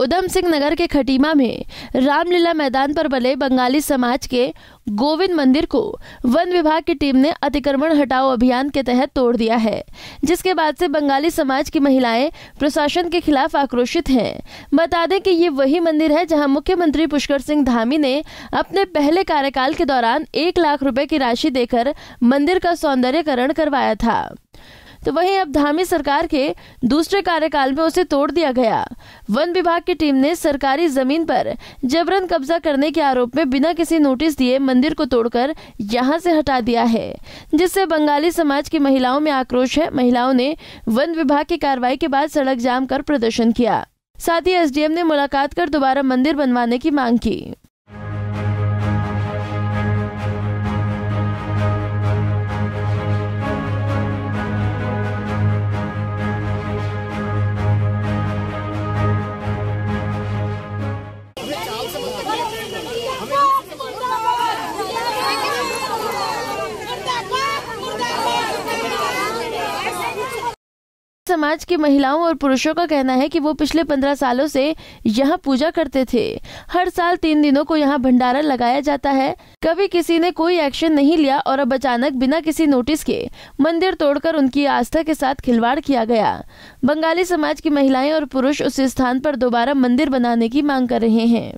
उधम सिंह नगर के खटीमा में रामलीला मैदान पर बने बंगाली समाज के गोविंद मंदिर को वन विभाग की टीम ने अतिक्रमण हटाओ अभियान के तहत तोड़ दिया है जिसके बाद से बंगाली समाज की महिलाएं प्रशासन के खिलाफ आक्रोशित हैं बता दें कि ये वही मंदिर है जहां मुख्यमंत्री पुष्कर सिंह धामी ने अपने पहले कार्यकाल के दौरान एक लाख रूपए की राशि देकर मंदिर का सौंदर्यकरण करवाया था तो वहीं अब धामी सरकार के दूसरे कार्यकाल में उसे तोड़ दिया गया वन विभाग की टीम ने सरकारी जमीन पर जबरन कब्जा करने के आरोप में बिना किसी नोटिस दिए मंदिर को तोड़कर यहाँ से हटा दिया है जिससे बंगाली समाज की महिलाओं में आक्रोश है महिलाओं ने वन विभाग की कार्रवाई के बाद सड़क जाम कर प्रदर्शन किया साथ ही एसडीएम ने मुलाकात कर दोबारा मंदिर बनवाने की मांग की समाज की महिलाओं और पुरुषों का कहना है कि वो पिछले पंद्रह सालों से यहाँ पूजा करते थे हर साल तीन दिनों को यहाँ भंडारा लगाया जाता है कभी किसी ने कोई एक्शन नहीं लिया और अब अचानक बिना किसी नोटिस के मंदिर तोड़कर उनकी आस्था के साथ खिलवाड़ किया गया बंगाली समाज की महिलाएं और पुरुष उस स्थान पर दोबारा मंदिर बनाने की मांग कर रहे हैं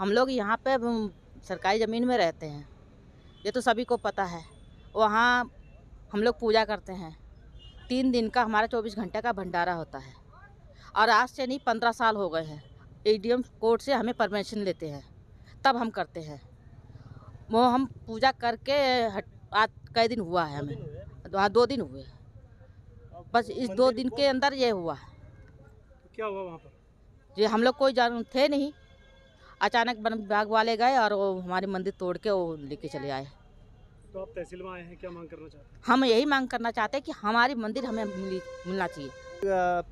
हम लोग यहाँ पे सरकारी ज़मीन में रहते हैं ये तो सभी को पता है वहाँ हम लोग पूजा करते हैं तीन दिन का हमारा चौबीस घंटे का भंडारा होता है और आज से नहीं पंद्रह साल हो गए हैं ए कोर्ट से हमें परमिशन लेते हैं तब हम करते हैं वो हम पूजा करके आज कई दिन हुआ है हमें हाँ दो दिन हुए बस इस दो दिन के अंदर ये हुआ है क्या हुआ वहाँ पर जी हम लोग कोई जान थे नहीं अचानक वन विभाग वाले गए और वो हमारे मंदिर तोड़ के वो लेके चले आए तो आप तहसील में आए हैं क्या मांग करना चाहते हैं हम यही मांग करना चाहते हैं कि हमारी मंदिर हमें मिली मिलना चाहिए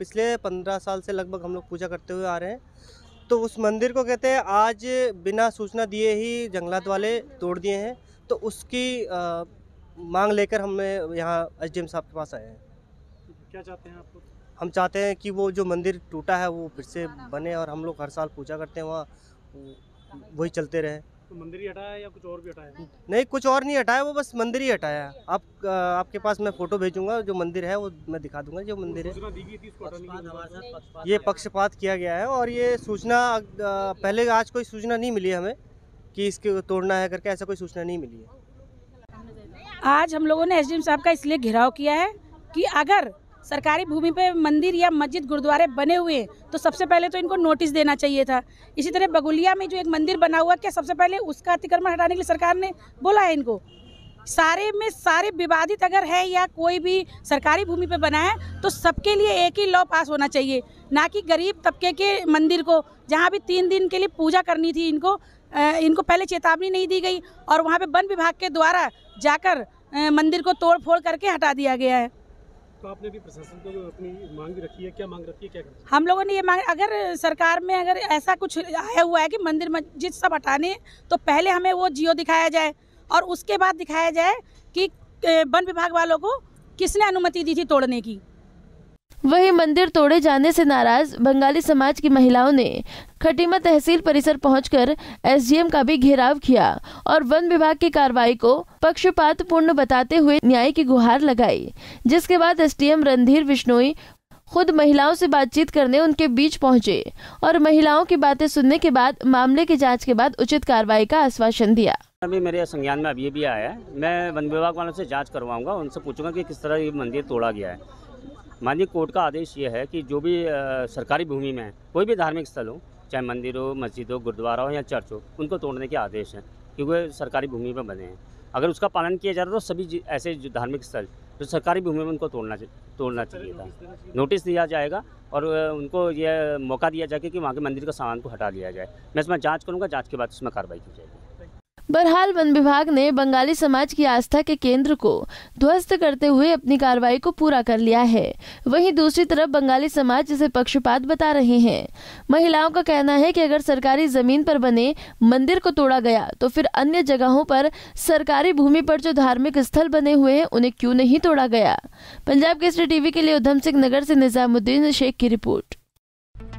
पिछले पंद्रह साल से लगभग हम लोग पूजा करते हुए आ रहे हैं तो उस मंदिर को कहते हैं आज बिना सूचना दिए ही जंगलात वाले तोड़ दिए हैं तो उसकी आ, मांग लेकर हमें यहाँ एस साहब के पास आए हैं क्या चाहते हैं आप हम चाहते हैं कि वो जो मंदिर टूटा है वो फिर से बने और हम लोग हर साल पूजा करते हैं वहाँ वही चलते रहे तो मंदिर ही हटाया या कुछ और भी हटाया नहीं कुछ और नहीं हटाया वो बस मंदिर ही हटाया आप आपके पास मैं फोटो भेजूंगा जो मंदिर है वो मैं दिखा दूंगा जो मंदिर है ये पक्षपात किया गया है और ये सूचना पहले आज कोई सूचना नहीं मिली हमें कि इसके तोड़ना है करके ऐसा कोई सूचना नहीं मिली है आज हम लोगों ने एसडीएम साहब का इसलिए घेराव किया है कि अगर सरकारी भूमि पे मंदिर या मस्जिद गुरुद्वारे बने हुए हैं तो सबसे पहले तो इनको नोटिस देना चाहिए था इसी तरह बगुलिया में जो एक मंदिर बना हुआ क्या सबसे पहले उसका अतिक्रमण हटाने के लिए सरकार ने बोला है इनको सारे में सारे विवादित अगर है या कोई भी सरकारी भूमि पे बना है तो सबके लिए एक ही लॉ पास होना चाहिए ना कि गरीब तबके के मंदिर को जहाँ भी तीन दिन के लिए पूजा करनी थी इनको इनको पहले चेतावनी नहीं दी गई और वहाँ पे वन विभाग के द्वारा जाकर मंदिर को तोड़ फोड़ करके हटा दिया गया है तो आपने भी प्रशासन को अपनी मांग रखी है क्या मांग रखी है क्या करना? हम लोगों ने ये मांग अगर सरकार में अगर ऐसा कुछ आया हुआ है कि मंदिर मस्जिद सब हटाने तो पहले हमें वो जियो दिखाया जाए और उसके बाद दिखाया जाए कि वन विभाग वालों को किसने अनुमति दी थी तोड़ने की वहीं मंदिर तोड़े जाने से नाराज बंगाली समाज की महिलाओं ने खटीमा तहसील परिसर पहुंचकर एसडीएम का भी घेराव किया और वन विभाग की कार्रवाई को पक्षपात पूर्ण बताते हुए न्याय की गुहार लगाई जिसके बाद एसडीएम रणधीर विश्नोई खुद महिलाओं से बातचीत करने उनके बीच पहुंचे और महिलाओं की बातें सुनने के बाद मामले की जांच के बाद उचित कार्रवाई का आश्वासन दिया अभी मेरे संज्ञान में अभी भी आया है मैं वन विभाग वालों से जांच करवाऊंगा उनसे पूछूंगा कि किस तरह ये मंदिर तोड़ा गया है माननीय कोर्ट का आदेश ये है कि जो भी सरकारी भूमि में कोई भी धार्मिक स्थल हो चाहे मंदिर हो मस्जिद हो गुरुद्वारा हो या चर्च हो उनको तोड़ने के आदेश हैं क्योंकि सरकारी भूमि पर बने हैं अगर उसका पालन किया जा रहा तो सभी ऐसे धार्मिक स्थल जो सरकारी भूमि में उनको तोड़ना तोड़ना चाहिए था नोटिस दिया जाएगा और उनको यह मौका दिया जाएगा कि वहाँ के मंदिर का सामान को हटा लिया जाए मैं इसमें जाँच करूँगा जाँच के बाद इसमें कार्रवाई की जाएगी बहरहाल वन विभाग ने बंगाली समाज की आस्था के केंद्र को ध्वस्त करते हुए अपनी कार्रवाई को पूरा कर लिया है वहीं दूसरी तरफ बंगाली समाज इसे पक्षपात बता रहे हैं महिलाओं का कहना है कि अगर सरकारी जमीन पर बने मंदिर को तोड़ा गया तो फिर अन्य जगहों पर सरकारी भूमि पर जो धार्मिक स्थल बने हुए हैं उन्हें क्यों नहीं तोड़ा गया पंजाब केसरी टीवी के लिए उधम सिंह नगर से निजामुद्दीन शेख की रिपोर्ट